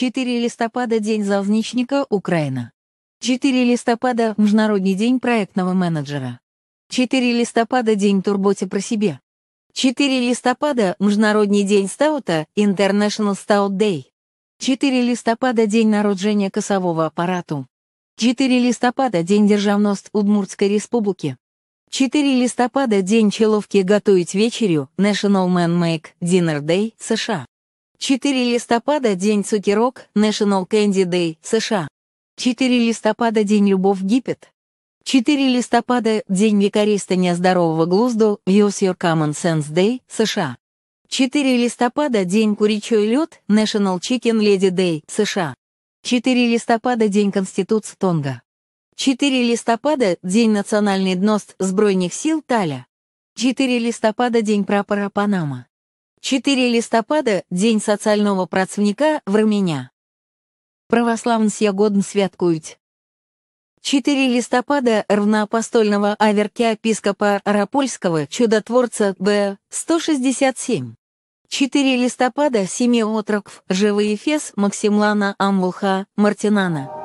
4 листопада – День залзнічника, Украина. 4 листопада – Международный день проектного менеджера. 4 листопада – День турботе про себе. 4 листопада – Международный день стаута, International Stout Day. 4 листопада – День народжения косового апарату. 4 листопада – День державност Удмуртской республики. 4 листопада – День человки готовить вечерю, National Man Make Dinner Day, США. 4 листопада – День цукерок, National Candy Day, США. 4 листопада – День любовь, Гипет. 4 листопада – День використания здорового глузду, Use Your Common Sense Day, США. 4 листопада – День куричой лед, National Chicken Lady Day, США. 4 листопада – День Конституции Тонга. 4 листопада – День национальный дност Збройных сил Таля. 4 листопада – День прапора Панама. 4 листопада – День социального працівника в Раменя. Православність годн святкують. 4 листопада равноапостольного аверкиепископа Рапольского чудотворца Б. 167. 4 листопада семи отроков Живый Ефес Максимлана Амвулха Мартинана.